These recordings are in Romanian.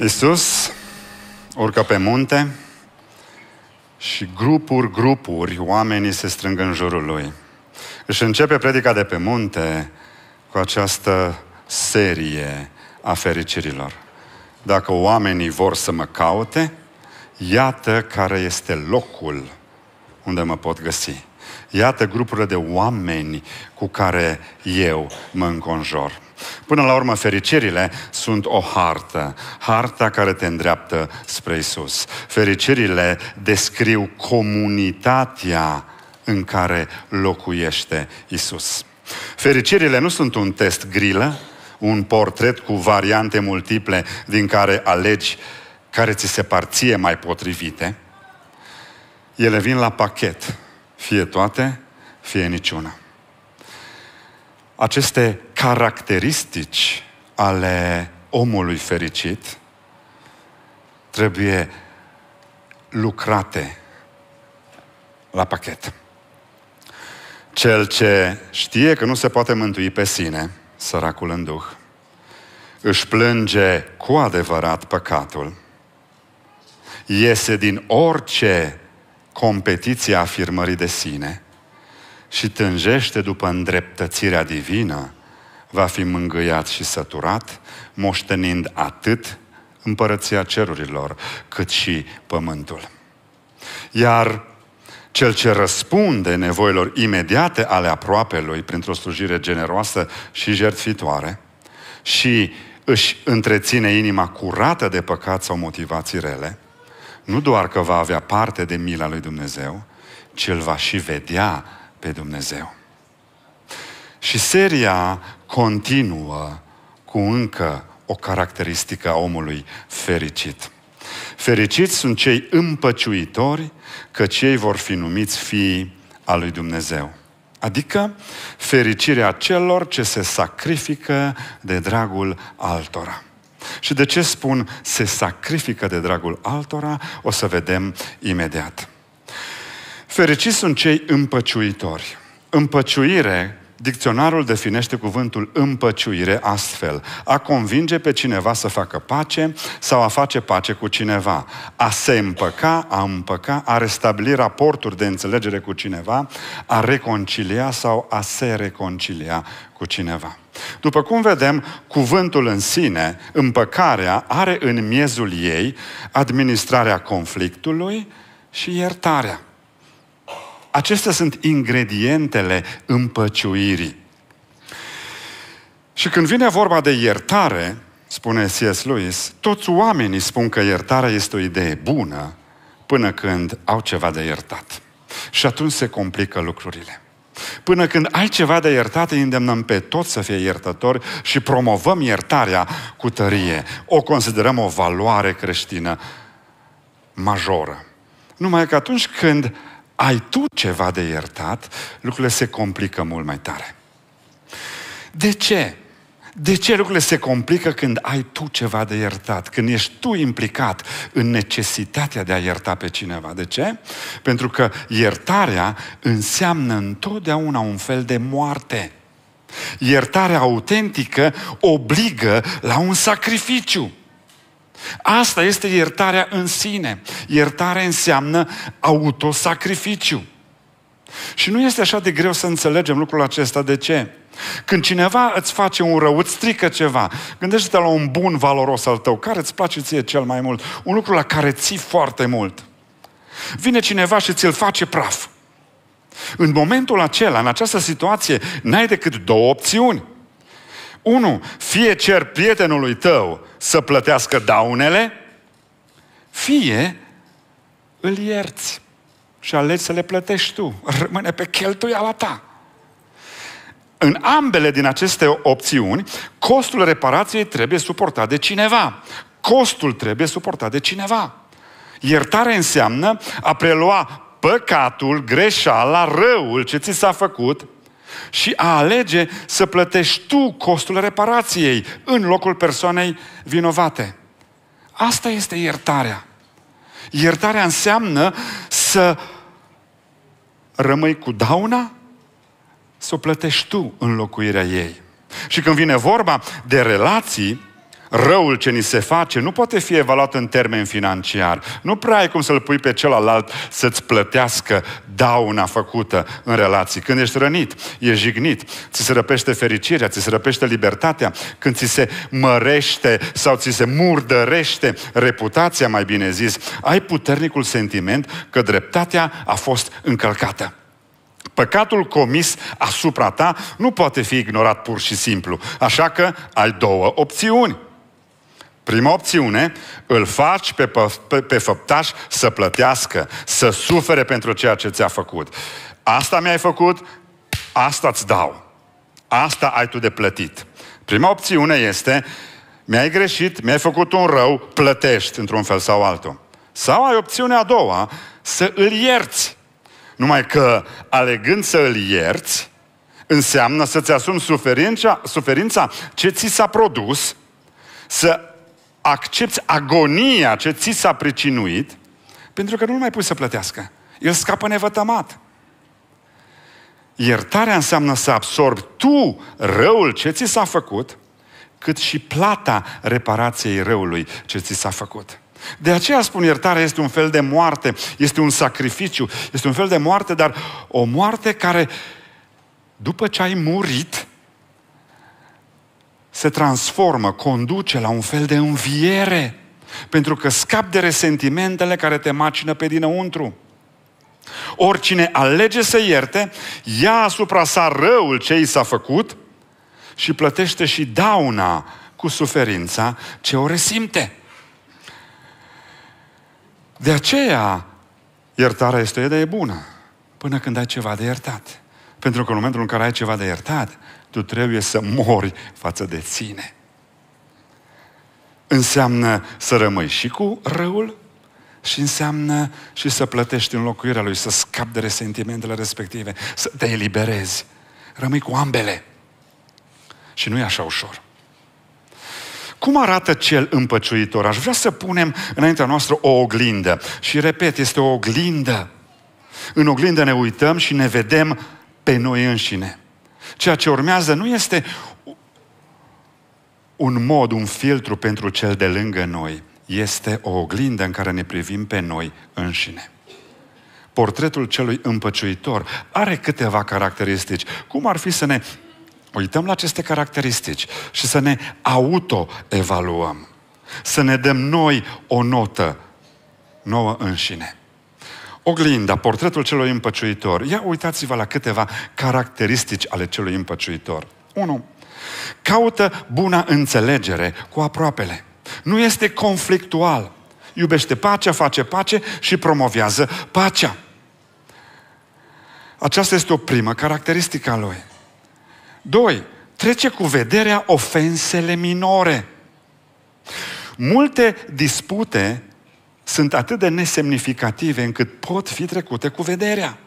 Iisus urcă pe munte și grupuri, grupuri, oamenii se strâng în jurul lui. Își începe predica de pe munte cu această serie a fericirilor. Dacă oamenii vor să mă caute, iată care este locul unde mă pot găsi. Iată grupurile de oameni cu care eu mă înconjor. Până la urmă, fericirile sunt o hartă, harta care te îndreaptă spre Isus. Fericirile descriu comunitatea în care locuiește Isus. Fericirile nu sunt un test grilă, un portret cu variante multiple din care alegi care ți se parție mai potrivite. Ele vin la pachet fie toate, fie niciuna. Aceste caracteristici ale omului fericit trebuie lucrate la pachet. Cel ce știe că nu se poate mântui pe sine, săracul în duh, își plânge cu adevărat păcatul, iese din orice competiția afirmării de sine și tânjește după îndreptățirea divină, va fi mângâiat și săturat, moștenind atât împărăția cerurilor, cât și pământul. Iar cel ce răspunde nevoilor imediate ale lui printr-o slujire generoasă și jertfitoare și își întreține inima curată de păcat sau motivații rele, nu doar că va avea parte de mila lui Dumnezeu, ci îl va și vedea pe Dumnezeu. Și seria continuă cu încă o caracteristică a omului fericit. Fericiți sunt cei împăciuitori, că cei vor fi numiți fii a lui Dumnezeu. Adică fericirea celor ce se sacrifică de dragul altora. Și de ce spun se sacrifică de dragul altora, o să vedem imediat. Fericiți sunt cei împăciuitori. Împăciuire Dicționarul definește cuvântul împăciuire astfel. A convinge pe cineva să facă pace sau a face pace cu cineva. A se împăca, a împăca, a restabili raporturi de înțelegere cu cineva, a reconcilia sau a se reconcilia cu cineva. După cum vedem, cuvântul în sine, împăcarea, are în miezul ei administrarea conflictului și iertarea. Acestea sunt ingredientele împăciuirii. Și când vine vorba de iertare, spune C.S. Lewis, toți oamenii spun că iertarea este o idee bună până când au ceva de iertat. Și atunci se complică lucrurile. Până când ai ceva de iertat, îi îndemnăm pe toți să fie iertători și promovăm iertarea cu tărie. O considerăm o valoare creștină majoră. Numai că atunci când ai tu ceva de iertat, lucrurile se complică mult mai tare. De ce? De ce lucrurile se complică când ai tu ceva de iertat? Când ești tu implicat în necesitatea de a ierta pe cineva. De ce? Pentru că iertarea înseamnă întotdeauna un fel de moarte. Iertarea autentică obligă la un sacrificiu. Asta este iertarea în sine. Iertarea înseamnă autosacrificiu. Și nu este așa de greu să înțelegem lucrul acesta. De ce? Când cineva îți face un rău, îți strică ceva, gândește-te la un bun valoros al tău, care îți place ție cel mai mult, un lucru la care ții foarte mult. Vine cineva și ți-l face praf. În momentul acela, în această situație, n-ai decât două opțiuni. Unu, fie cer prietenului tău să plătească daunele, fie îl ierți și alegi să le plătești tu. Rămâne pe cheltuiala ta în ambele din aceste opțiuni, costul reparației trebuie suportat de cineva. Costul trebuie suportat de cineva. Iertare înseamnă a prelua păcatul, greșeala, răul ce ți s-a făcut și a alege să plătești tu costul reparației în locul persoanei vinovate. Asta este iertarea. Iertarea înseamnă să rămâi cu dauna să o plătești tu înlocuirea ei. Și când vine vorba de relații, răul ce ni se face nu poate fi evaluat în termen financiar. Nu prea ai cum să-l pui pe celălalt să-ți plătească dauna făcută în relații. Când ești rănit, ești jignit, ți se răpește fericirea, ți se răpește libertatea, când ți se mărește sau ți se murdărește reputația, mai bine zis, ai puternicul sentiment că dreptatea a fost încălcată. Păcatul comis asupra ta nu poate fi ignorat pur și simplu. Așa că ai două opțiuni. Prima opțiune, îl faci pe, pe, pe făptaș să plătească, să sufere pentru ceea ce ți-a făcut. Asta mi-ai făcut, asta îți dau. Asta ai tu de plătit. Prima opțiune este, mi-ai greșit, mi-ai făcut un rău, plătești într-un fel sau altul. Sau ai opțiunea a doua, să îl ierți. Numai că alegând să îl ierți, înseamnă să-ți asumi suferința, suferința ce ți s-a produs, să accepti agonia ce ți s-a pricinuit, pentru că nu mai pui să plătească. El scapă nevătămat. Iertarea înseamnă să absorbi tu răul ce ți s-a făcut, cât și plata reparației răului ce ți s-a făcut. De aceea spun iertarea este un fel de moarte, este un sacrificiu, este un fel de moarte, dar o moarte care, după ce ai murit, se transformă, conduce la un fel de înviere, pentru că scap de resentimentele care te macină pe dinăuntru. Oricine alege să ierte, ia asupra sa răul ce i s-a făcut și plătește și dauna cu suferința ce o resimte. De aceea, iertarea este o idee bună, până când ai ceva de iertat. Pentru că în momentul în care ai ceva de iertat, tu trebuie să mori față de ține. Înseamnă să rămâi și cu răul și înseamnă și să plătești înlocuirea lui, să scapi de resentimentele respective, să te eliberezi. Rămâi cu ambele. Și nu e așa ușor. Cum arată cel împăciuitor? Aș vrea să punem înaintea noastră o oglindă. Și repet, este o oglindă. În oglindă ne uităm și ne vedem pe noi înșine. Ceea ce urmează nu este un mod, un filtru pentru cel de lângă noi. Este o oglindă în care ne privim pe noi înșine. Portretul celui împăciuitor are câteva caracteristici. Cum ar fi să ne uităm la aceste caracteristici și să ne autoevaluăm. Să ne dăm noi o notă nouă înșine. Oglinda, portretul celui împăciuitor. Ia uitați-vă la câteva caracteristici ale celui împăciuitor. 1. Caută buna înțelegere cu aproapele. Nu este conflictual. Iubește pacea, face pace și promovează pacea. Aceasta este o primă caracteristică a lui. Doi, trece cu vederea ofensele minore. Multe dispute sunt atât de nesemnificative încât pot fi trecute cu vederea.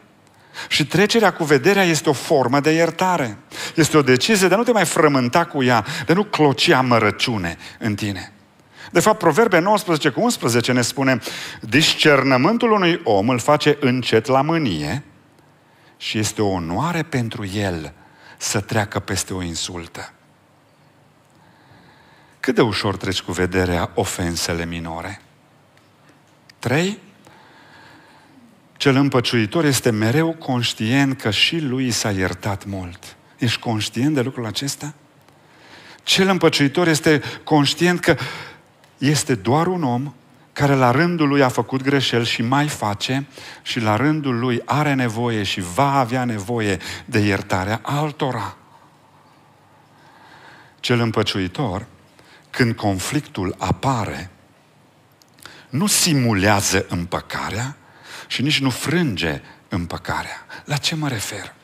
Și trecerea cu vederea este o formă de iertare. Este o decizie de a nu te mai frământa cu ea, de nu cloci amărăciune în tine. De fapt, Proverbe 19 cu 11 ne spune Discernământul unui om îl face încet la mânie și este o onoare pentru el să treacă peste o insultă. Cât de ușor treci cu vederea ofensele minore? 3. Cel împăciuitor este mereu conștient că și lui s-a iertat mult. Ești conștient de lucrul acesta? Cel împăciuitor este conștient că este doar un om care la rândul lui a făcut greșel și mai face și la rândul lui are nevoie și va avea nevoie de iertarea altora. Cel împăciuitor, când conflictul apare, nu simulează împăcarea și nici nu frânge împăcarea. La ce mă refer?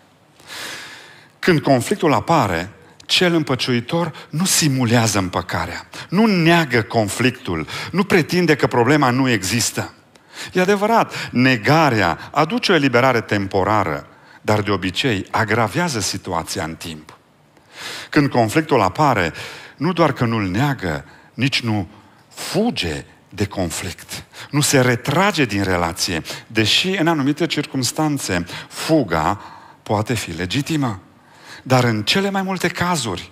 Când conflictul apare, cel împăciuitor nu simulează împăcarea, nu neagă conflictul, nu pretinde că problema nu există. E adevărat, negarea aduce o eliberare temporară, dar de obicei agravează situația în timp. Când conflictul apare, nu doar că nu-l neagă, nici nu fuge de conflict. Nu se retrage din relație, deși în anumite circunstanțe fuga poate fi legitimă. Dar în cele mai multe cazuri,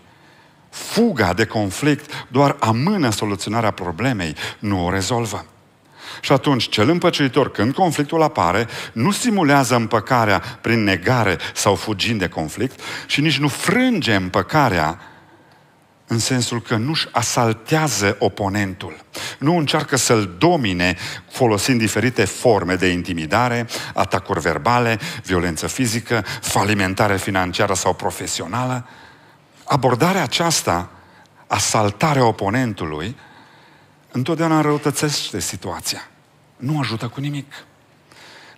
fuga de conflict doar amână soluționarea problemei, nu o rezolvă. Și atunci, cel împăciuitor, când conflictul apare, nu simulează împăcarea prin negare sau fugind de conflict și nici nu frânge împăcarea în sensul că nu-și asaltează oponentul, nu încearcă să-l domine folosind diferite forme de intimidare, atacuri verbale, violență fizică, falimentare financiară sau profesională. Abordarea aceasta, asaltarea oponentului, întotdeauna răutățește situația. Nu ajută cu nimic.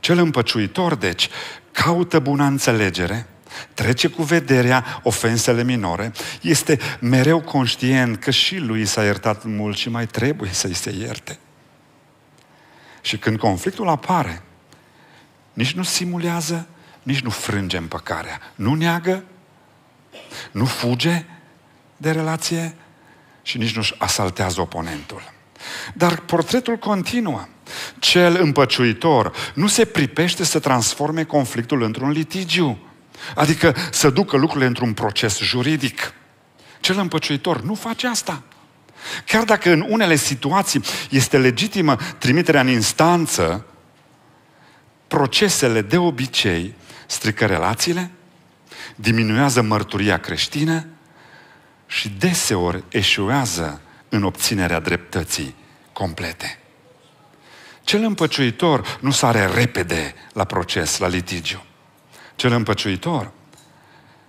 Cel împăciuitor, deci, caută buna înțelegere – trece cu vederea ofensele minore, este mereu conștient că și lui s-a iertat mult și mai trebuie să-i se ierte. Și când conflictul apare, nici nu simulează, nici nu frânge împăcarea. Nu neagă, nu fuge de relație și nici nu-și asaltează oponentul. Dar portretul continuă. Cel împăciuitor nu se pripește să transforme conflictul într-un litigiu Adică să ducă lucrurile într-un proces juridic. Cel împăciuitor nu face asta. Chiar dacă în unele situații este legitimă trimiterea în instanță, procesele de obicei strică relațiile, diminuează mărturia creștină și deseori eșuează în obținerea dreptății complete. Cel împăciuitor nu sare repede la proces, la litigiu. Cel împăciuitor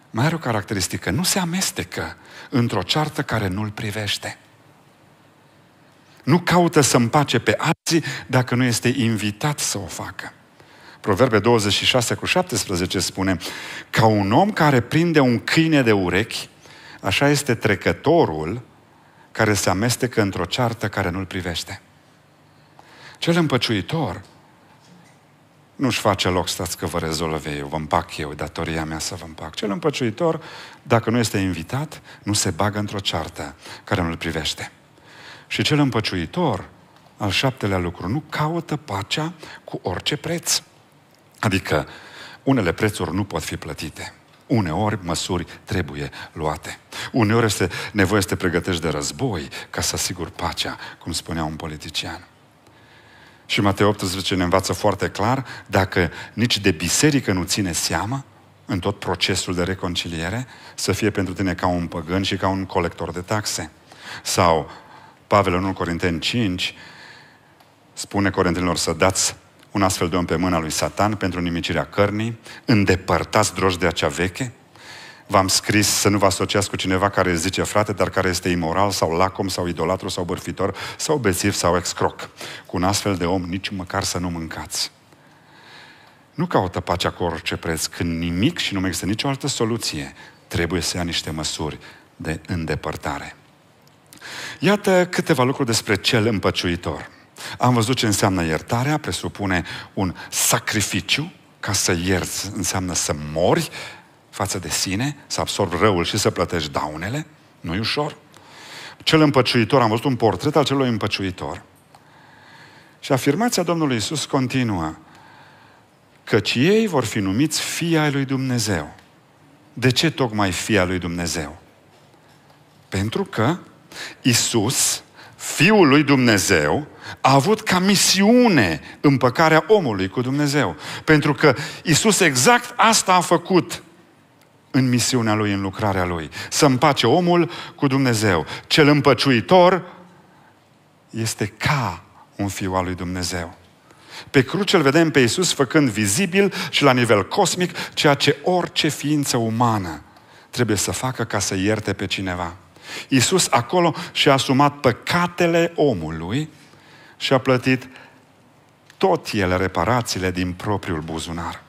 mai are o caracteristică, nu se amestecă într-o ceartă care nu-l privește. Nu caută să împace pe alții dacă nu este invitat să o facă. Proverbe 26 cu 17 spune, ca un om care prinde un câine de urechi, așa este trecătorul care se amestecă într-o ceartă care nu-l privește. Cel împăciuitor nu-și face loc, stați că vă rezolve eu, vă împac eu, datoria mea să vă împac. Cel împăciuitor, dacă nu este invitat, nu se bagă într-o ceartă care nu-l privește. Și cel împăciuitor, al șaptelea lucru, nu caută pacea cu orice preț. Adică, unele prețuri nu pot fi plătite. Uneori măsuri trebuie luate. Uneori este nevoie să te pregătești de război ca să asiguri pacea, cum spunea un politician. Și Matei 18 ne învață foarte clar, dacă nici de biserică nu ține seama, în tot procesul de reconciliere, să fie pentru tine ca un păgân și ca un colector de taxe. Sau Pavel în 1 Corinteni 5 spune corintenilor să dați un astfel de om pe mâna lui Satan pentru nimicirea cărnii, îndepărtați drojdea cea veche, v-am scris să nu vă asociați cu cineva care zice frate, dar care este imoral sau lacom sau idolatru sau bărfitor sau bețiv sau excroc. Cu un astfel de om nici măcar să nu mâncați. Nu caută pacea cu orice preț, când nimic și nu mai există nicio altă soluție, trebuie să ia niște măsuri de îndepărtare. Iată câteva lucruri despre cel împăciuitor. Am văzut ce înseamnă iertarea, presupune un sacrificiu, ca să ierți înseamnă să mori, față de sine, să absorbi răul și să plătești daunele, nu e ușor. Cel împăciuitor, am văzut un portret al celui împăciuitor. Și afirmația Domnului Isus continuă, căci ei vor fi numiți fii ai lui Dumnezeu. De ce tocmai fii lui Dumnezeu? Pentru că Isus, Fiul lui Dumnezeu, a avut ca misiune împăcarea omului cu Dumnezeu. Pentru că Isus exact asta a făcut în misiunea lui, în lucrarea lui. Să împace omul cu Dumnezeu. Cel împăciuitor este ca un fiu al lui Dumnezeu. Pe cruce îl vedem pe Iisus făcând vizibil și la nivel cosmic ceea ce orice ființă umană trebuie să facă ca să ierte pe cineva. Iisus acolo și-a asumat păcatele omului și a plătit tot el reparațiile din propriul buzunar.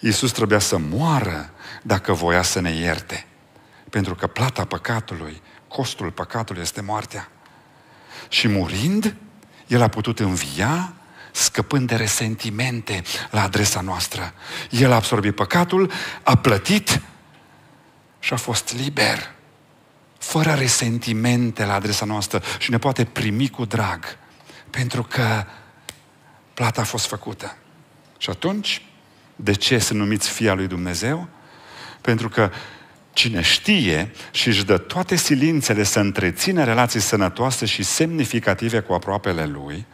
Iisus trebuia să moară dacă voia să ne ierte. Pentru că plata păcatului, costul păcatului este moartea. Și murind, El a putut învia scăpând de resentimente la adresa noastră. El a absorbit păcatul, a plătit și a fost liber, fără resentimente la adresa noastră și ne poate primi cu drag, pentru că plata a fost făcută. Și atunci, de ce să numiți Fia lui Dumnezeu? Pentru că cine știe și își dă toate silințele să întrețină relații sănătoase și semnificative cu aproapele lui,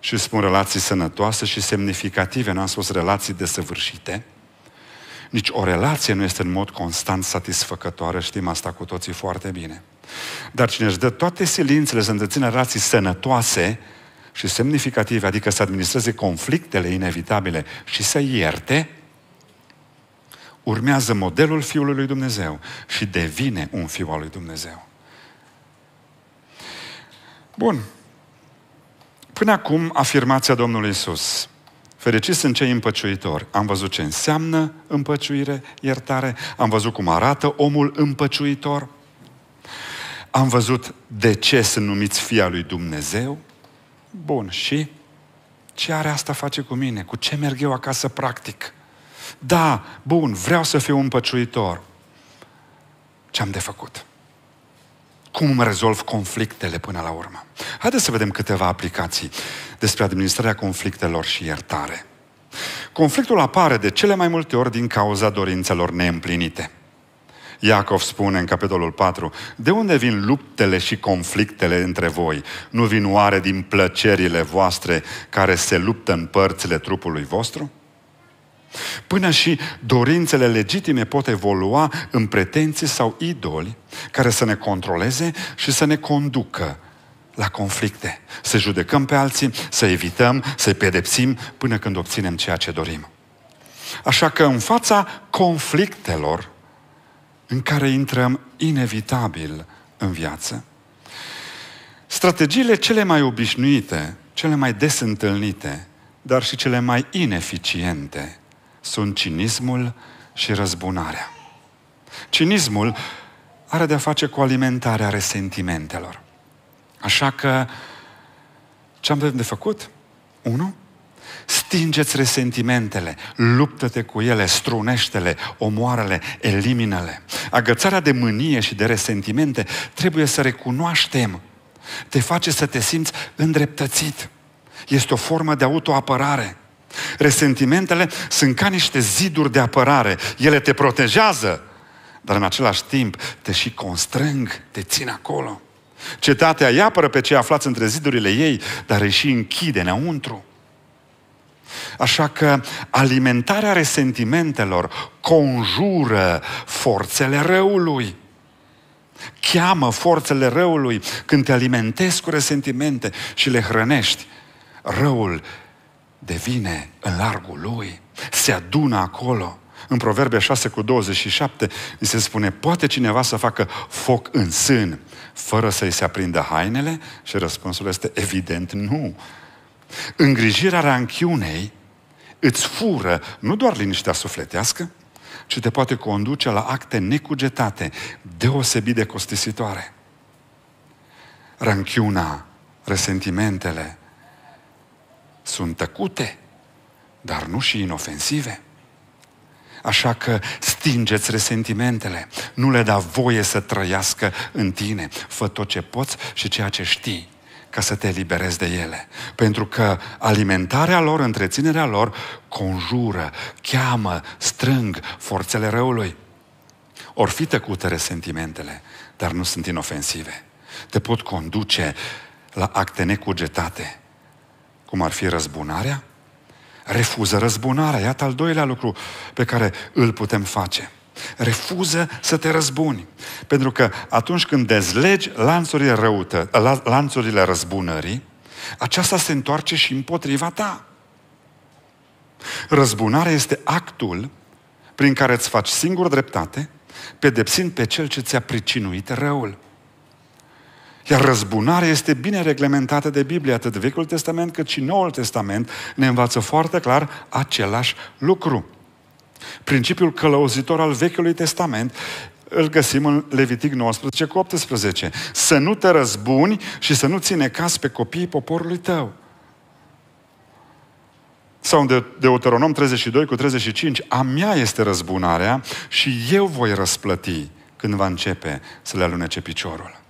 și spun relații sănătoase și semnificative, nu am spus relații desăvârșite, nici o relație nu este în mod constant satisfăcătoare, știm asta cu toții foarte bine. Dar cine își dă toate silințele să întrețină relații sănătoase și semnificative, adică să administreze conflictele inevitabile și să ierte, urmează modelul Fiului lui Dumnezeu și devine un Fiu al lui Dumnezeu. Bun. Până acum, afirmația Domnului Isus. Fericiți sunt cei împăciuitori. Am văzut ce înseamnă împăciuire, iertare, am văzut cum arată omul împăciuitor, am văzut de ce sunt numiți fia lui Dumnezeu, Bun, și ce are asta face cu mine? Cu ce merg eu acasă practic? Da, bun, vreau să fiu un păciuitor. Ce am de făcut? Cum îmi rezolv conflictele până la urmă? Haideți să vedem câteva aplicații despre administrarea conflictelor și iertare. Conflictul apare de cele mai multe ori din cauza dorințelor neîmplinite. Iacov spune în capitolul 4, de unde vin luptele și conflictele între voi? Nu vin oare din plăcerile voastre care se luptă în părțile trupului vostru? Până și dorințele legitime pot evolua în pretenții sau idoli care să ne controleze și să ne conducă la conflicte. Să judecăm pe alții, să evităm, să pedepsim până când obținem ceea ce dorim. Așa că în fața conflictelor în care intrăm inevitabil în viață. Strategiile cele mai obișnuite, cele mai des întâlnite, dar și cele mai ineficiente sunt cinismul și răzbunarea. Cinismul are de-a face cu alimentarea resentimentelor. Așa că ce am de făcut? 1. Stingeți resentimentele, luptă-te cu ele, strunește-le, omoară-le, elimină-le. Agățarea de mânie și de resentimente trebuie să recunoaștem. Te face să te simți îndreptățit. Este o formă de autoapărare. Resentimentele sunt ca niște ziduri de apărare. Ele te protejează, dar în același timp te și constrâng, te țin acolo. Cetatea îi apără pe cei aflați între zidurile ei, dar îi și închide înăuntru. Așa că alimentarea resentimentelor conjură forțele răului. Cheamă forțele răului când te alimentezi cu resentimente și le hrănești. Răul devine în largul lui, se adună acolo. În Proverbe 6 cu 27 îi se spune, poate cineva să facă foc în sân fără să-i se aprindă hainele? Și răspunsul este evident nu. Îngrijirea ranchiunei îți fură nu doar liniștea sufletească, ci te poate conduce la acte necugetate, deosebit de costisitoare. Ranchiuna, resentimentele sunt tăcute, dar nu și inofensive. Așa că stingeți resentimentele, nu le da voie să trăiască în tine. Fă tot ce poți și ceea ce știi ca să te eliberezi de ele. Pentru că alimentarea lor, întreținerea lor, conjură, cheamă, strâng forțele răului. Or fi tăcute resentimentele, dar nu sunt inofensive. Te pot conduce la acte necugetate, cum ar fi răzbunarea, refuză răzbunarea. Iată al doilea lucru pe care îl putem face – Refuză să te răzbuni. Pentru că atunci când dezlegi lanțurile, răută, lanțurile răzbunării, aceasta se întoarce și împotriva ta. Răzbunarea este actul prin care îți faci singur dreptate, pedepsind pe cel ce ți-a pricinuit răul. Iar răzbunarea este bine reglementată de Biblie, atât de Vechiul Testament cât și Noul Testament ne învață foarte clar același lucru. Principiul călăuzitor al Vechiului Testament îl găsim în Levitic 19 cu 18. Să nu te răzbuni și să nu ține cas pe copiii poporului tău. Sau în Deuteronom 32 cu 35, a mea este răzbunarea și eu voi răsplăti când va începe să le alunece piciorul.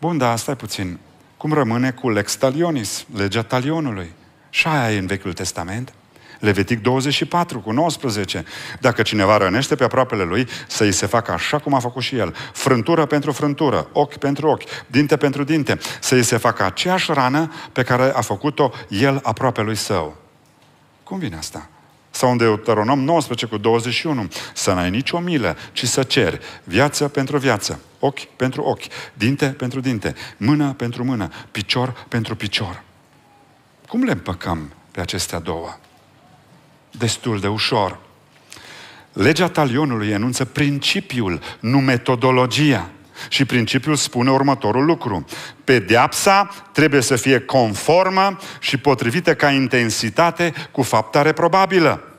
Bun, dar stai puțin. Cum rămâne cu lex talionis, legea talionului? Și aia e în Vechiul Testament? Levitic 24 cu 19. Dacă cineva rănește pe aproapele lui, să îi se facă așa cum a făcut și el. Frântură pentru frântură, ochi pentru ochi, dinte pentru dinte. Să îi se facă aceeași rană pe care a făcut-o el aproape lui său. Cum vine asta? Sau în Deuteronom 19 cu 21. Să n-ai nicio milă, ci să ceri viață pentru viață, ochi pentru ochi, dinte pentru dinte, mână pentru mână, picior pentru picior. Cum le împăcăm pe acestea două? destul de ușor. Legea talionului enunță principiul, nu metodologia. Și principiul spune următorul lucru. Pedeapsa trebuie să fie conformă și potrivită ca intensitate cu fapta reprobabilă.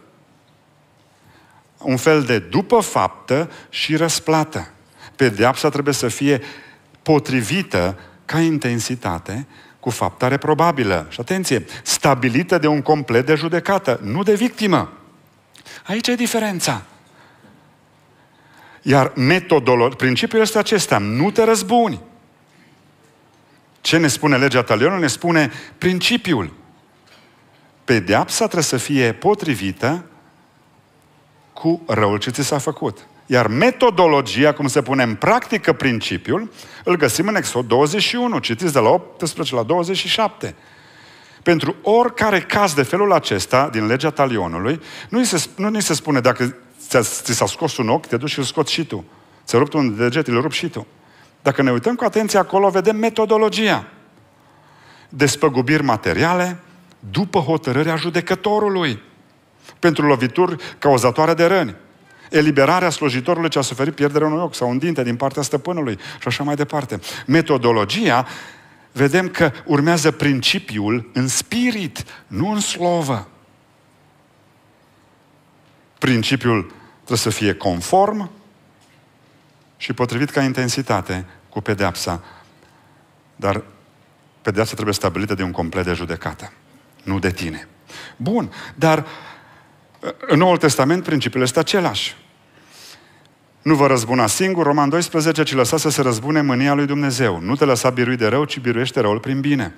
Un fel de după faptă și răsplată. Pedeapsa trebuie să fie potrivită ca intensitate cu fapta reprobabilă. Și atenție, stabilită de un complet de judecată, nu de victimă. Aici e diferența. Iar metodologia, principiul este acesta, nu te răzbuni. Ce ne spune legea talionului? Ne spune principiul. Pedeapsa trebuie să fie potrivită cu răul ce ți s-a făcut. Iar metodologia, cum se pune în practică principiul, îl găsim în Exod 21, citiți de la 18 la 27. Pentru oricare caz de felul acesta din legea talionului, nu ni se, nu ni se spune dacă ți s-a scos un ochi, te duci și îl scoți și tu. Ți-a rupt un deget, îl rupi și tu. Dacă ne uităm cu atenție acolo, vedem metodologia. Despăgubiri materiale după hotărârea judecătorului pentru lovituri cauzatoare de răni eliberarea slujitorului ce a suferit pierderea unui ochi sau un dinte din partea stăpânului și așa mai departe. Metodologia, vedem că urmează principiul în spirit, nu în slovă. Principiul trebuie să fie conform și potrivit ca intensitate cu pedeapsa. Dar pedeapsa trebuie stabilită de un complet de judecată, nu de tine. Bun, dar uh, în Noul Testament principiul este același. Nu vă răzbuna singur, Roman 12, ci lăsa să se răzbune mânia lui Dumnezeu. Nu te lăsa birui de rău, ci biruiește răul prin bine.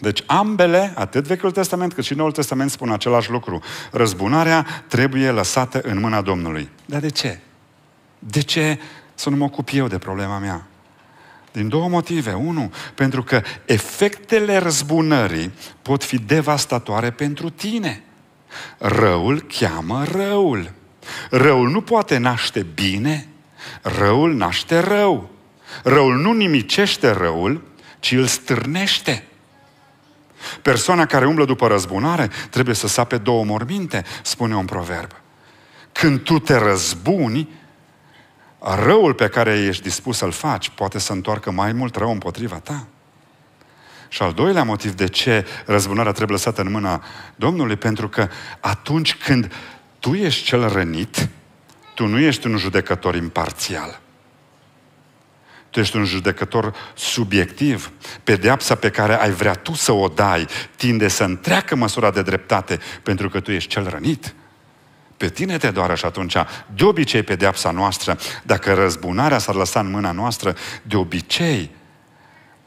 Deci ambele, atât Vechiul Testament cât și Noul Testament spun același lucru. Răzbunarea trebuie lăsată în mâna Domnului. Dar de ce? De ce să nu mă ocup eu de problema mea? Din două motive. Unu, pentru că efectele răzbunării pot fi devastatoare pentru tine. Răul cheamă răul. Răul nu poate naște bine, răul naște rău. Răul nu nimicește răul, ci îl stârnește. Persoana care umblă după răzbunare trebuie să sape două morminte, spune un proverb. Când tu te răzbuni, răul pe care ești dispus să-l faci poate să întoarcă mai mult rău împotriva ta. Și al doilea motiv de ce răzbunarea trebuie lăsată în mâna Domnului, pentru că atunci când tu ești cel rănit, tu nu ești un judecător imparțial. Tu ești un judecător subiectiv. Pedeapsa pe care ai vrea tu să o dai tinde să întreacă măsura de dreptate pentru că tu ești cel rănit. Pe tine te doare și atunci, de obicei, pedeapsa noastră, dacă răzbunarea s-ar lăsa în mâna noastră, de obicei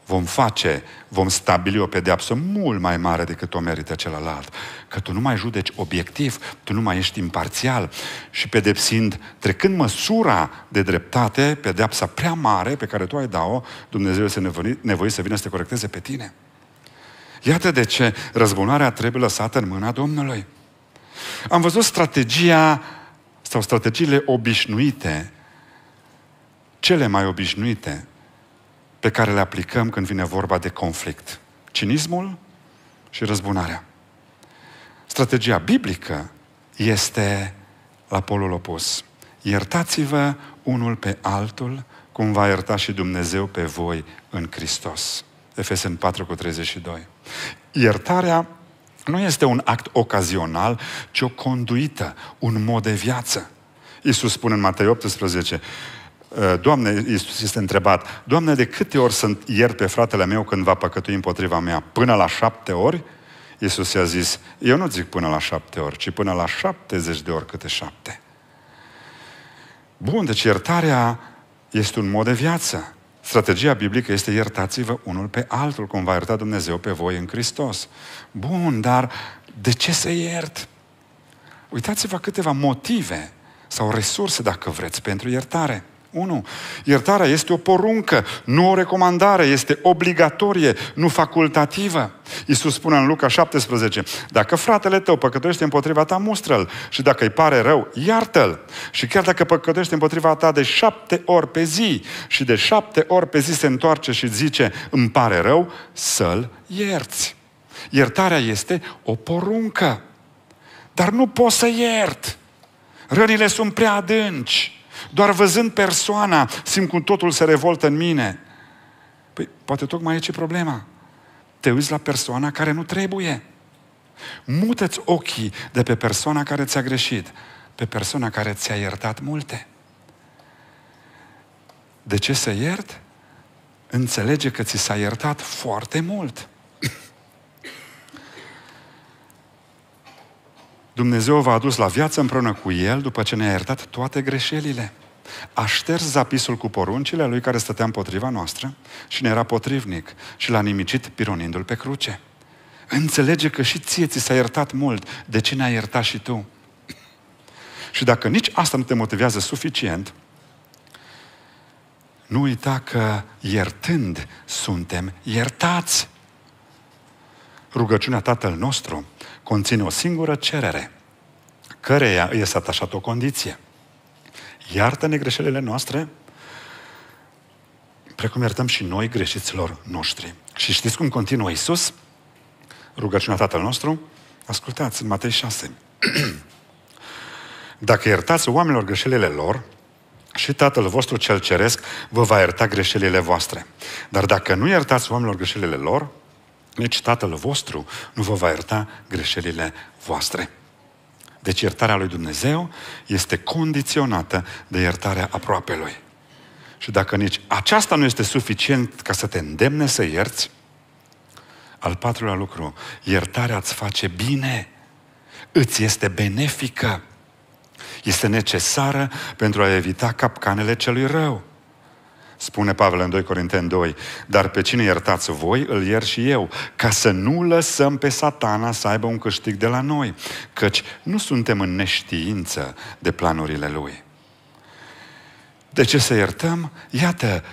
vom face, vom stabili o pedeapsă mult mai mare decât o merită celălalt. Că tu nu mai judeci obiectiv, tu nu mai ești imparțial și pedepsind, trecând măsura de dreptate, pedeapsa prea mare pe care tu ai da-o, Dumnezeu este nevoit să vină să te corecteze pe tine. Iată de ce răzbunarea trebuie lăsată în mâna Domnului. Am văzut strategia sau strategiile obișnuite, cele mai obișnuite pe care le aplicăm când vine vorba de conflict. Cinismul și răzbunarea. Strategia biblică este la polul opus. Iertați-vă unul pe altul, cum va ierta și Dumnezeu pe voi în Hristos. Efesen 4 cu 32. Iertarea nu este un act ocazional, ci o conduită, un mod de viață. Iisus spune în Matei 18, Eh, Doamne, Iisus este întrebat, Doamne, de câte ori sunt iert pe fratele meu când va păcătui împotriva mea? Până la șapte ori? Iisus i-a zis, eu nu zic până la șapte ori, ci până la șaptezeci de ori câte șapte. Bun, deci iertarea este un mod de viață. Strategia biblică este iertați-vă unul pe altul, cum va ierta Dumnezeu pe voi în Hristos. Bun, dar de ce să iert? Uitați-vă câteva motive sau resurse, dacă vreți, pentru iertare. 1. Iertarea este o poruncă, nu o recomandare, este obligatorie, nu facultativă. Iisus spune în Luca 17, dacă fratele tău păcătuiește împotriva ta, mustră și dacă îi pare rău, iartă-l. Și chiar dacă păcătuiește împotriva ta de șapte ori pe zi și de șapte ori pe zi se întoarce și zice, îmi pare rău, să-l ierți. Iertarea este o poruncă. Dar nu pot să iert. Rănile sunt prea adânci. Doar văzând persoana, simt cum totul se revoltă în mine. Păi, poate tocmai e ce problema. Te uiți la persoana care nu trebuie. Mută-ți ochii de pe persoana care ți-a greșit, pe persoana care ți-a iertat multe. De ce să iert? Înțelege că ți s-a iertat foarte mult. Dumnezeu v-a adus la viață împreună cu El după ce ne-a iertat toate greșelile. A șters zapisul cu poruncile lui care stătea împotriva noastră și ne era potrivnic și l-a nimicit pironindu-l pe cruce. Înțelege că și ție ți s-a iertat mult. De ce ne-ai iertat și tu? Și dacă nici asta nu te motivează suficient, nu uita că iertând suntem iertați. Rugăciunea Tatăl nostru conține o singură cerere, căreia este atașată o condiție. Iartă-ne greșelile noastre, precum iertăm și noi greșiților noștri. Și știți cum continuă Isus? Rugăciunea Tatăl nostru? Ascultați, în Matei 6. Dacă iertați oamenilor greșelile lor, și Tatăl vostru cel Ceresc vă va ierta greșelile voastre. Dar dacă nu iertați oamenilor greșelile lor, deci Tatăl vostru nu vă va ierta greșelile voastre. Deci iertarea lui Dumnezeu este condiționată de iertarea aproapelui. Și dacă nici aceasta nu este suficient ca să te îndemne să ierți, al patrulea lucru, iertarea îți face bine, îți este benefică, este necesară pentru a evita capcanele celui rău spune Pavel în 2 Corinteni 2, dar pe cine iertați voi, îl iert și eu, ca să nu lăsăm pe satana să aibă un câștig de la noi, căci nu suntem în neștiință de planurile lui. De ce să iertăm? Iată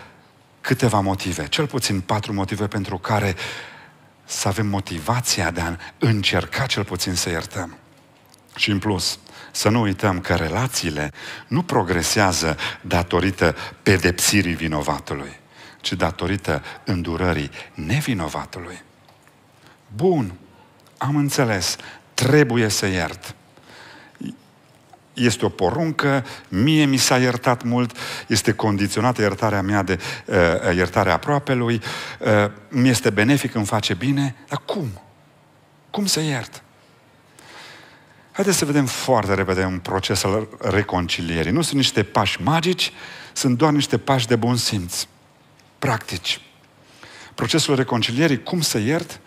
câteva motive, cel puțin patru motive pentru care să avem motivația de a încerca cel puțin să iertăm. Și în plus, să nu uităm că relațiile nu progresează datorită pedepsirii vinovatului, ci datorită îndurării nevinovatului. Bun, am înțeles, trebuie să iert. Este o poruncă, mie mi s-a iertat mult, este condiționată iertarea mea de uh, iertarea aproapelui, uh, eh, mi este benefic, îmi face bine, dar cum? Cum să iert? Haideți să vedem foarte repede un proces al reconcilierii. Nu sunt niște pași magici, sunt doar niște pași de bun simț, practici. Procesul reconcilierii, cum să iert,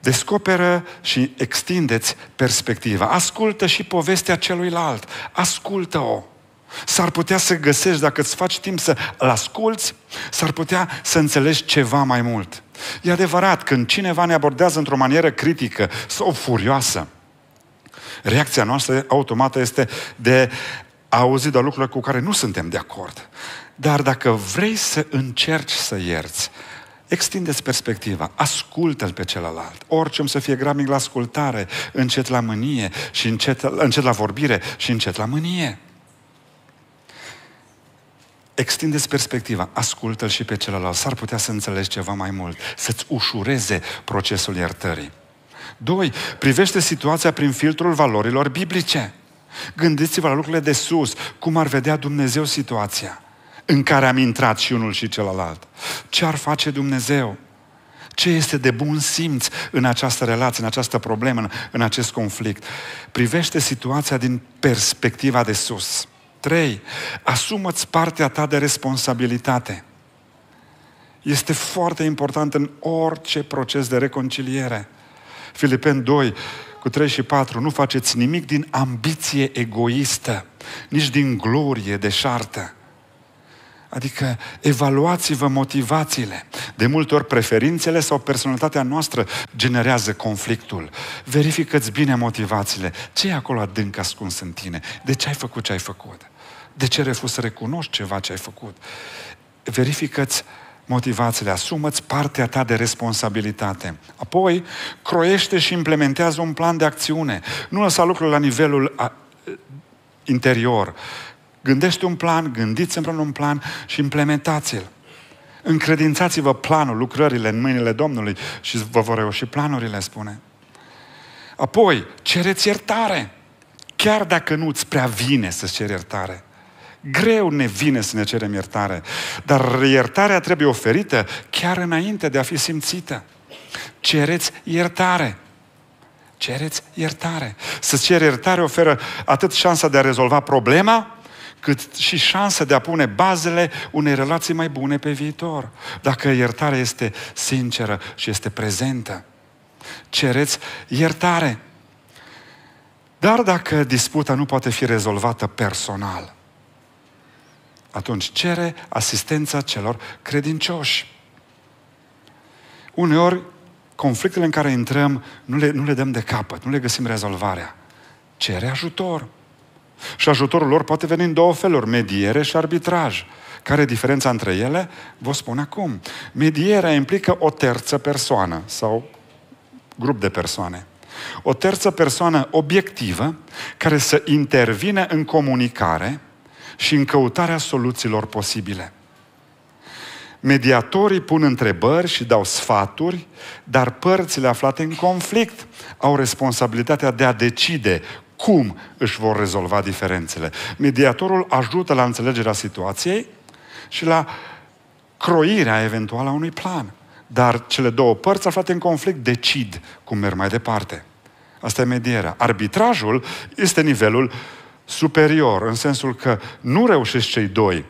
Descoperă și extindeți perspectiva. Ascultă și povestea celuilalt. Ascultă-o. S-ar putea să găsești, dacă îți faci timp să-l asculți, s-ar putea să înțelegi ceva mai mult. E adevărat, când cineva ne abordează într-o manieră critică sau furioasă, reacția noastră automată este de a auzi de lucruri cu care nu suntem de acord. Dar dacă vrei să încerci să ierți, Extindeți perspectiva, ascultă-l pe celălalt. Orice om să fie gramic la ascultare, încet la mânie și încet, încet la vorbire și încet la mânie. Extindeți perspectiva, ascultă-l și pe celălalt. S-ar putea să înțelegi ceva mai mult, să-ți ușureze procesul iertării. Doi, privește situația prin filtrul valorilor biblice. Gândiți-vă la lucrurile de sus, cum ar vedea Dumnezeu situația în care am intrat și unul și celălalt. Ce ar face Dumnezeu? Ce este de bun simț în această relație, în această problemă, în, în acest conflict? Privește situația din perspectiva de sus. 3. Asumă-ți partea ta de responsabilitate. Este foarte important în orice proces de reconciliere. Filipen 2, cu 3 și 4, nu faceți nimic din ambiție egoistă, nici din glorie deșartă. Adică evaluați-vă motivațiile. De multe ori preferințele sau personalitatea noastră generează conflictul. Verificați bine motivațiile. Ce e acolo adânc ascuns în tine? De ce ai făcut ce ai făcut? De ce refuzi să recunoști ceva ce ai făcut? Verificați motivațiile, asumă-ți partea ta de responsabilitate. Apoi, croiește și implementează un plan de acțiune. Nu lăsa lucrul la nivelul a, interior. Gândește un plan, gândiți împreună un plan și implementați-l. Încredințați-vă planul, lucrările în mâinile Domnului și vă vor reuși planurile, spune. Apoi, cereți iertare. Chiar dacă nu îți prea vine să-ți ceri iertare greu ne vine să ne cerem iertare. Dar iertarea trebuie oferită chiar înainte de a fi simțită. Cereți iertare. Cereți iertare. Să ceri iertare oferă atât șansa de a rezolva problema, cât și șansa de a pune bazele unei relații mai bune pe viitor. Dacă iertarea este sinceră și este prezentă. Cereți iertare. Dar dacă disputa nu poate fi rezolvată personal, atunci cere asistența celor credincioși. Uneori, conflictele în care intrăm nu le, nu le dăm de capăt, nu le găsim rezolvarea. Cere ajutor. Și ajutorul lor poate veni în două feluri, mediere și arbitraj. Care e diferența între ele? Vă spun acum. Medierea implică o terță persoană sau grup de persoane. O terță persoană obiectivă care să intervine în comunicare, și în căutarea soluțiilor posibile. Mediatorii pun întrebări și dau sfaturi, dar părțile aflate în conflict au responsabilitatea de a decide cum își vor rezolva diferențele. Mediatorul ajută la înțelegerea situației și la croirea eventuală a unui plan. Dar cele două părți aflate în conflict decid cum merg mai departe. Asta e medierea. Arbitrajul este nivelul superior, în sensul că nu reușesc cei doi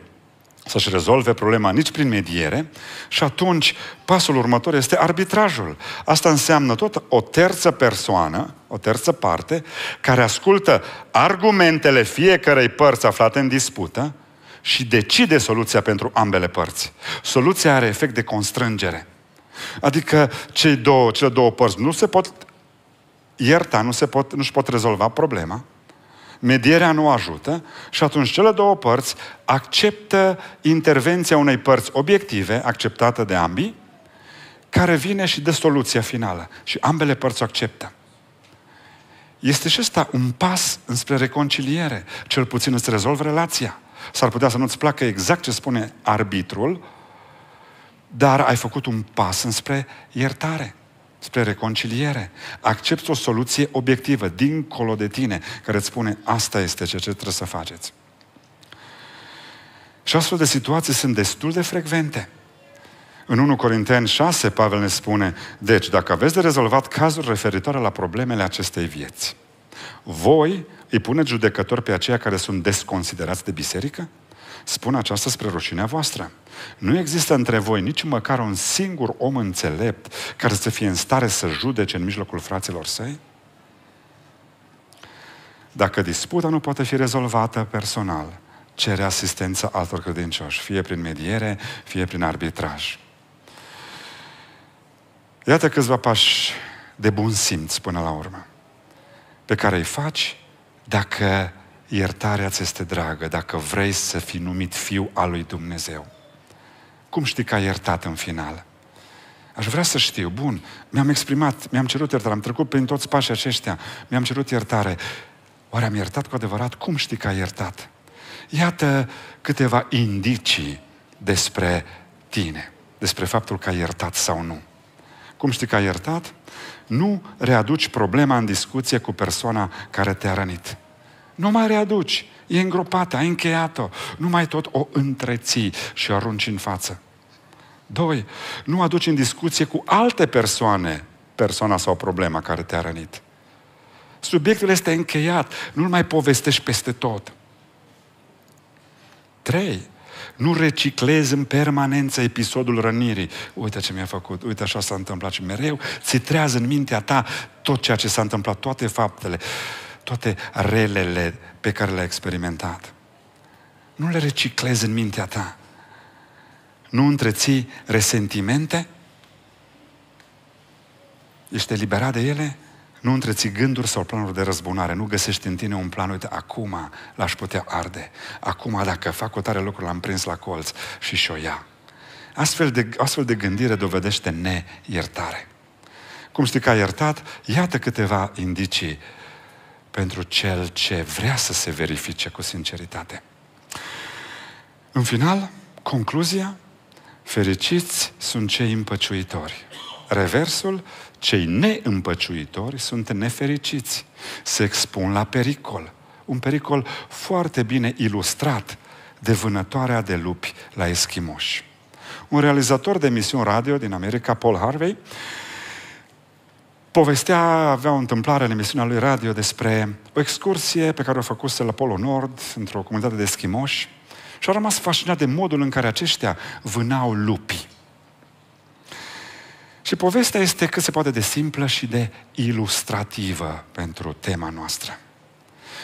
să-și rezolve problema nici prin mediere și atunci pasul următor este arbitrajul. Asta înseamnă tot o terță persoană, o terță parte, care ascultă argumentele fiecarei părți aflate în dispută și decide soluția pentru ambele părți. Soluția are efect de constrângere. Adică cei două, cele două părți nu se pot ierta, nu se pot, nu-și pot rezolva problema, Medierea nu ajută și atunci cele două părți acceptă intervenția unei părți obiective, acceptată de ambii, care vine și dă soluția finală. Și ambele părți o acceptă. Este și ăsta un pas înspre reconciliere. Cel puțin îți rezolvă relația. S-ar putea să nu-ți placă exact ce spune arbitrul, dar ai făcut un pas înspre iertare spre reconciliere. Accepți o soluție obiectivă, dincolo de tine, care îți spune asta este ceea ce trebuie să faceți. Și astfel de situații sunt destul de frecvente. În 1 Corinteni 6, Pavel ne spune, deci, dacă aveți de rezolvat cazuri referitoare la problemele acestei vieți, voi îi puneți judecători pe aceia care sunt desconsiderați de biserică? Spun aceasta spre rușinea voastră. Nu există între voi nici măcar un singur om înțelept care să fie în stare să judece în mijlocul fraților săi? Dacă disputa nu poate fi rezolvată personal, cere asistență altor credincioși, fie prin mediere, fie prin arbitraj. Iată câțiva pași de bun simț până la urmă, pe care îi faci dacă Iertarea ți este dragă dacă vrei să fii numit fiu al lui Dumnezeu. Cum știi că ai iertat în final? Aș vrea să știu, bun, mi-am exprimat, mi-am cerut iertare, am trecut prin toți pașii aceștia, mi-am cerut iertare. Oare am iertat cu adevărat? Cum știi că ai iertat? Iată câteva indicii despre tine, despre faptul că ai iertat sau nu. Cum știi că ai iertat? Nu readuci problema în discuție cu persoana care te-a rănit nu mai readuci, e îngropată, ai încheiat-o, nu mai tot o întreții și o arunci în față. Doi, nu aduci în discuție cu alte persoane persoana sau problema care te-a rănit. Subiectul este încheiat, nu-l mai povestești peste tot. Trei, nu reciclezi în permanență episodul rănirii. Uite ce mi-a făcut, uite așa s-a întâmplat și mereu țitrează în mintea ta tot ceea ce s-a întâmplat, toate faptele toate relele pe care le-ai experimentat. Nu le reciclezi în mintea ta. Nu întreții resentimente. Ești eliberat de ele? Nu întreții gânduri sau planuri de răzbunare, nu găsești în tine un plan, uite, acum l-aș putea arde, acum dacă fac o tare lucru l-am prins la colț și și-o ia. Astfel de, astfel de gândire dovedește neiertare. Cum știi că ai iertat? Iată câteva indicii pentru cel ce vrea să se verifice cu sinceritate. În final, concluzia, fericiți sunt cei împăciuitori. Reversul, cei neîmpăciuitori sunt nefericiți, se expun la pericol. Un pericol foarte bine ilustrat de vânătoarea de lupi la eschimoși. Un realizator de emisiuni radio din America, Paul Harvey, povestea, avea o întâmplare în emisiunea lui radio despre o excursie pe care o făcuse la Polul Nord, într-o comunitate de schimoși, și a rămas fascinat de modul în care aceștia vânau lupii. Și povestea este cât se poate de simplă și de ilustrativă pentru tema noastră.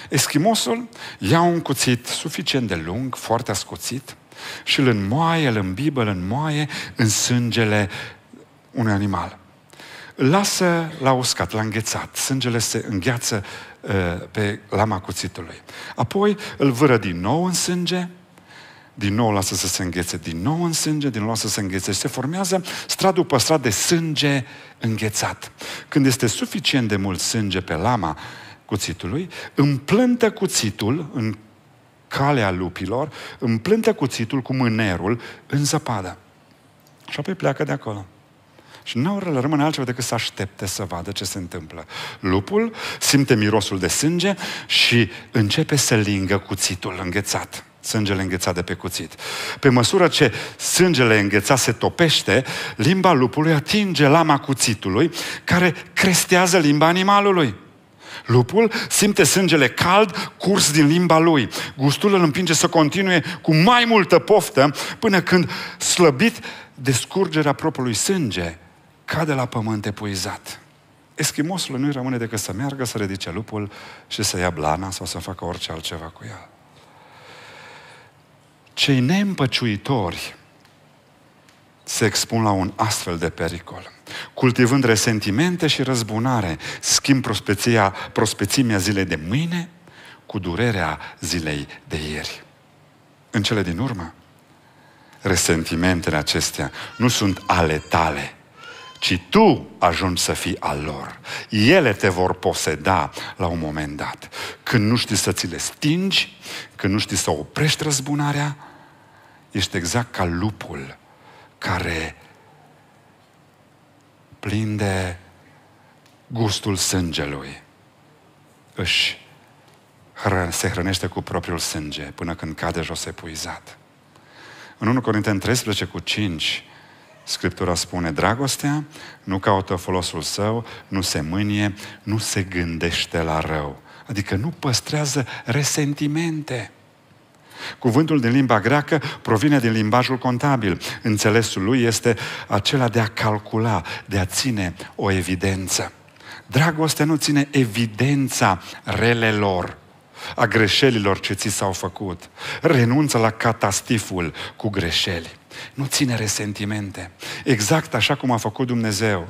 Eschimosul ia un cuțit suficient de lung, foarte ascuțit, și îl înmoaie, îl îmbibă, îl înmoaie în sângele unui animal lasă la uscat, la înghețat. Sângele se îngheață uh, pe lama cuțitului. Apoi îl vâră din nou în sânge, din nou lasă să se înghețe, din nou în sânge, din nou lasă să se înghețe. Și se formează strat după strat de sânge înghețat. Când este suficient de mult sânge pe lama cuțitului, împlântă cuțitul în calea lupilor, împlântă cuțitul cu mânerul în zăpadă. Și apoi pleacă de acolo. Și n-au rămâne altceva decât să aștepte să vadă ce se întâmplă. Lupul simte mirosul de sânge și începe să lingă cuțitul înghețat sângele înghețat de pe cuțit. Pe măsură ce sângele înghețat se topește, limba lupului atinge lama cuțitului care crestează limba animalului. Lupul simte sângele cald curs din limba lui. Gustul îl împinge să continue cu mai multă poftă până când, slăbit de scurgerea propriului sânge, cade la pământ epuizat. Eschimosul nu-i rămâne decât să meargă, să ridice lupul și să ia blana sau să facă orice altceva cu el. Cei neîmpăciuitori se expun la un astfel de pericol. Cultivând resentimente și răzbunare, schimb prospeția, prospețimea zilei de mâine cu durerea zilei de ieri. În cele din urmă, resentimentele acestea nu sunt ale tale, ci tu ajungi să fii al lor. Ele te vor poseda la un moment dat. Când nu știi să ți le stingi, când nu știi să oprești răzbunarea, ești exact ca lupul care plin de gustul sângelui își se hrănește cu propriul sânge până când cade jos epuizat. În 1 Corinteni 13 cu 5 Scriptura spune, dragostea nu caută folosul său, nu se mânie, nu se gândește la rău. Adică nu păstrează resentimente. Cuvântul din limba greacă provine din limbajul contabil. Înțelesul lui este acela de a calcula, de a ține o evidență. Dragostea nu ține evidența relelor, a greșelilor ce ți s-au făcut. Renunță la catastiful cu greșeli. Nu ține resentimente. Exact așa cum a făcut Dumnezeu.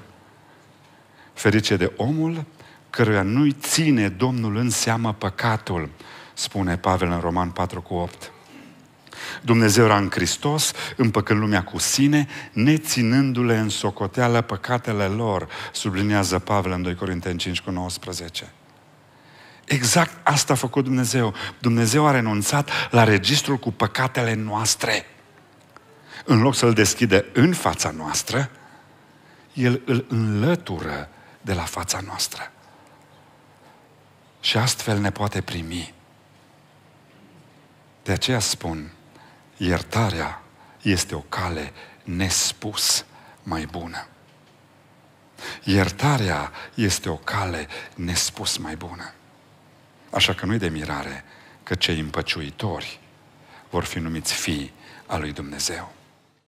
Ferice de omul căruia nu-i ține Domnul în seamă păcatul, spune Pavel în Roman 4 cu 8. Dumnezeu era în Hristos, împăcând lumea cu sine, neținându-le în socoteală păcatele lor, sublinează Pavel în 2 Corinteni 5 cu 19. Exact asta a făcut Dumnezeu. Dumnezeu a renunțat la registrul cu păcatele noastre în loc să-l deschide în fața noastră, el îl înlătură de la fața noastră. Și astfel ne poate primi. De aceea spun, iertarea este o cale nespus mai bună. Iertarea este o cale nespus mai bună. Așa că nu-i de mirare că cei împăciuitori vor fi numiți fii al lui Dumnezeu.